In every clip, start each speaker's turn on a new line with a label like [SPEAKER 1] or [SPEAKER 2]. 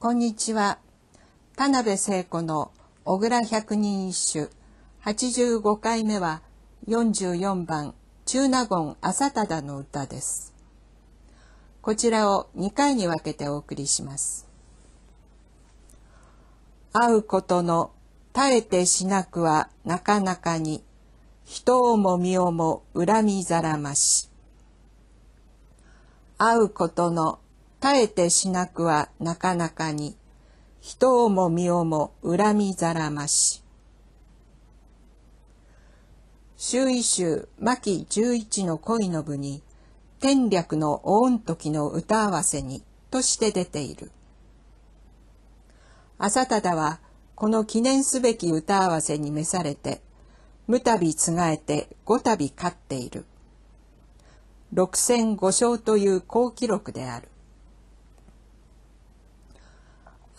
[SPEAKER 1] こんにちは。田辺聖子の小倉百人一首85回目は44番中納言朝忠の歌です。こちらを2回に分けてお送りします。会うことの絶えてしなくはなかなかに人をも身をも恨みざらまし。会うことの耐えてしなくはなかなかに、人をも身をも恨みざらまし。周囲集巻十一の恋の部に、天略のお恩時の歌合わせに、として出ている。浅忠は、この記念すべき歌合わせに召されて、むたびつがえて五たび勝っている。六戦五勝という好記録である。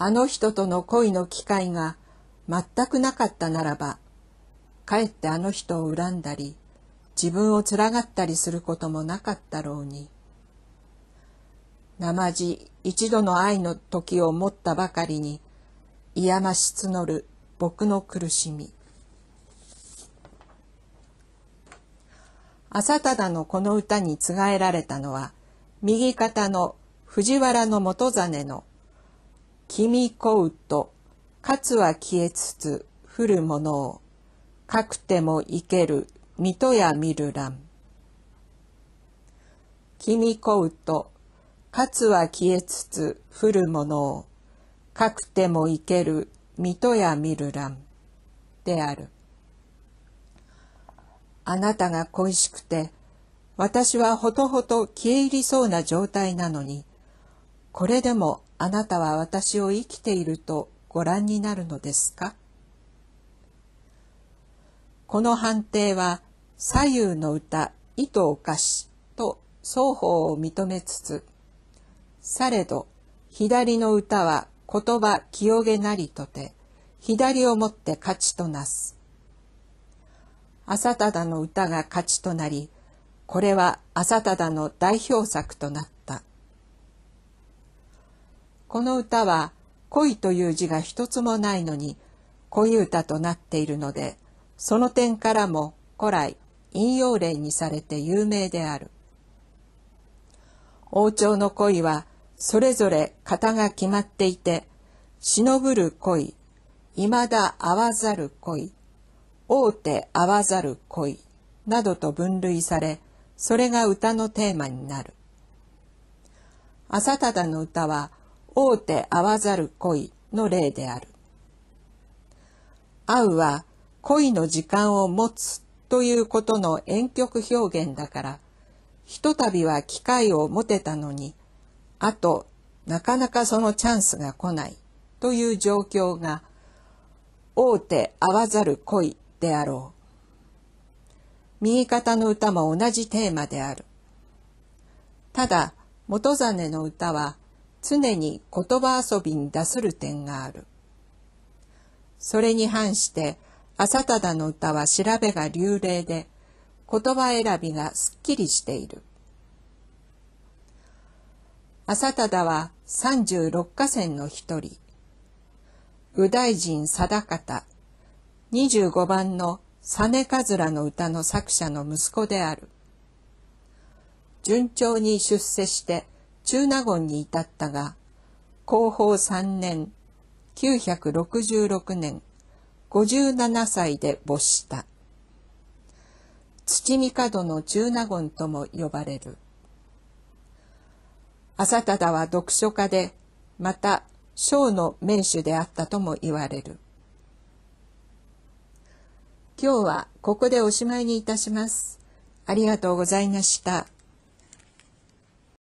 [SPEAKER 1] あの人との恋の機会が全くなかったならば、かえってあの人を恨んだり、自分をつらがったりすることもなかったろうに。なまじ一度の愛の時を持ったばかりに、いやまし募る僕の苦しみ。朝ただのこの歌につがえられたのは、右肩の藤原の元真の君こうと、かつは消えつつ、降るものを、かくてもいける、水戸や見るらん。君こうと、かつは消えつつ、降るものを、かくてもいける、水戸や見るらん。である。あなたが恋しくて、私はほとほと消え入りそうな状態なのに、これでもあなたは私を生きているとご覧になるのですかこの判定は左右の歌意図を犯しと双方を認めつつされど左の歌は言葉清げなりとて左をもって勝ちとなす浅忠の歌が勝ちとなりこれは浅忠の代表作となったこの歌は恋という字が一つもないのに恋歌となっているのでその点からも古来引用例にされて有名である王朝の恋はそれぞれ型が決まっていて忍ぶる恋未だ合わざる恋大手合わざる恋などと分類されそれが歌のテーマになる。朝忠の歌は大手合わざる恋の例である。会うは恋の時間を持つということの婉曲表現だから、ひとたびは機会を持てたのに、あとなかなかそのチャンスが来ないという状況が、大手合わざる恋であろう。右肩の歌も同じテーマである。ただ、元実の歌は、常に言葉遊びに出する点がある。それに反して、浅忠の歌は調べが流麗で、言葉選びがすっきりしている。浅忠は三十六歌仙の一人。右大臣定方、二十五番のサネカズラの歌の作者の息子である。順調に出世して、中納言に至ったが後方3年966年57歳で没した土帝の中納言とも呼ばれる浅忠は読書家でまた章の名手であったとも言われる今日はここでおしまいにいたします。ありがとうございました。